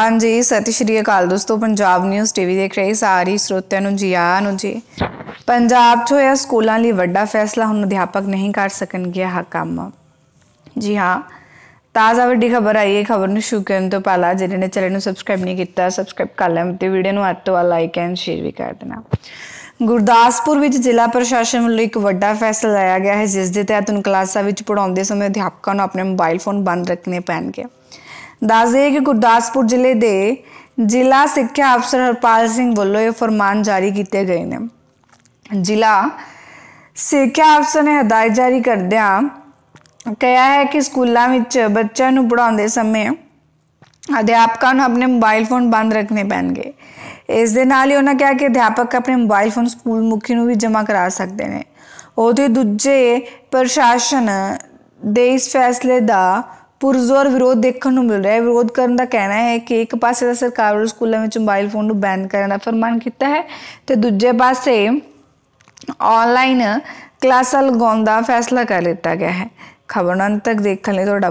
ਹਾਂਜੀ ਸਤਿ ਸ਼੍ਰੀ ਅਕਾਲ ਦੋਸਤੋ ਪੰਜਾਬ ਨਿਊਜ਼ ਟੀਵੀ ਦੇਖ ਰਹੇ ਸਾਰੇ ਸਰੋਤਿਆਂ ਨੂੰ ਜੀ ਆਇਆਂ ਨੂੰ ਜੀ ਪੰਜਾਬ 'ਚ ਹੋਇਆ ਸਕੂਲਾਂ ਲਈ ਵੱਡਾ ਫੈਸਲਾ ਹੁਣ ਅਧਿਆਪਕ ਨਹੀਂ ਕਰ ਸਕਣਗੇ ਆਹ ਕੰਮ ਜੀ ਹਾਂ ਤਾਜ਼ਾ ਵੱਡੀ ਖਬਰ ਆਈ ਹੈ ਖਬਰ ਨੂੰ ਸ਼ੁਰੂ ਕਰਨ ਤੋਂ ਪਹਿਲਾਂ ਜਿਹੜੇ ਨੇ ਚੈਨਲ ਨੂੰ ਸਬਸਕ੍ਰਾਈਬ ਨਹੀਂ ਕੀਤਾ ਸਬਸਕ੍ਰਾਈਬ ਕਰ ਲੈਣ ਤੇ ਵੀਡੀਓ ਨੂੰ ਅੱਤੋ ਆ ਲਾਈਕ ਐਂਡ ਸ਼ੇਅਰ ਵੀ ਕਰ ਦੇਣਾ ਗੁਰਦਾਸਪੁਰ ਵਿੱਚ ਜ਼ਿਲ੍ਹਾ ਪ੍ਰਸ਼ਾਸਨ ਵੱਲੋਂ ਇੱਕ ਵੱਡਾ ਫੈਸਲਾ ਲਾਇਆ ਗਿਆ ਹੈ ਜਿਸ ਦੇ ਤਹਿਤ ਹੁਣ ਕਲਾਸਾਂ ਵਿੱਚ ਪੜਾਉਂਦੇ ਸਮੇਂ ਅਧਿਆਪਕਾਂ ਨੂੰ ਆਪਣੇ ਮੋਬਾਈਲ ਫੋਨ ਬੰਦ ਰੱਖਣੇ ਪੈਣਗੇ ਦੱਸ ਦਈਏ ਕਿ ਗੁਰਦਾਸਪੁਰ ਜ਼ਿਲ੍ਹੇ ਦੇ ਜ਼ਿਲ੍ਹਾ ਸਿੱਖਿਆ ਅਫਸਰ ਹਰਪਾਲ ਸਿੰਘ ਵੱਲੋਂ ਇਹ ਫਰਮਾਨ ਜਾਰੀ ਕੀਤੇ ਗਏ ਨੇ ਜ਼ਿਲ੍ਹਾ ਸਿੱਖਿਆ ਅਫਸਰ ਨੇ ਹਦਾਇਤ ਜਾਰੀ ਕਰਦਿਆਂ ਕਿਹਾ ਹੈ ਕਿ ਸਕੂਲਾਂ ਵਿੱਚ ਬੱਚਿਆਂ ਨੂੰ ਪੜਾਉਂਦੇ ਸਮੇਂ ਅਧਿਆਪਕਾਂ ਨੂੰ ਆਪਣੇ ਮੋਬਾਈਲ ਫੋਨ ਬੰਦ ਰੱਖਣੇ ਪੈਣਗੇ ਇਸ ਦੇ ਨਾਲ ਹੀ ਉਹਨਾਂ ਕਿਹਾ ਕਿ ਅਧਿਆਪਕ ਆਪਣੇ ਮੋਬਾਈਲ ਫੋਨ ਸਕੂਲ ਮੁਖੀ ਨੂੰ ਵੀ ਜਮ੍ਹਾਂ ਕਰਾ ਸਕਦੇ ਨੇ ਉਹਦੇ ਦੂਜੇ ਪ੍ਰਸ਼ਾਸਨ ਦੇ ਇਸ ਫੈਸਲੇ ਦਾ ਪੁਰਜ਼ੋਰ ਵਿਰੋਧ ਦੇਖਣ ਨੂੰ ਮਿਲ ਰਿਹਾ ਹੈ ਵਿਰੋਧ ਕਰਨ ਦਾ ਕਹਿਣਾ ਹੈ ਕਿ ਇੱਕ ਪਾਸੇ ਤਾਂ ਸਰਕਾਰ ਵੱਲੋਂ ਸਕੂਲਾਂ ਵਿੱਚ ਮੋਬਾਈਲ ਫੋਨ ਨੂੰ ਬੈਨ ਕਰਨ ਦਾ ਫਰਮਾਨ ਕੀਤਾ ਹੈ ਤੇ ਦੂਜੇ ਪਾਸੇ ਆਨਲਾਈਨ ਕਲਾਸਾਂ ਲਗਾਉਣ ਦਾ ਫੈਸਲਾ ਕਰ ਲਿੱਤਾ ਗਿਆ ਹੈ ਖਬਰਾਂ ਅੰਤ ਤੱਕ ਦੇਖਣ ਲਈ ਤੁਹਾਡਾ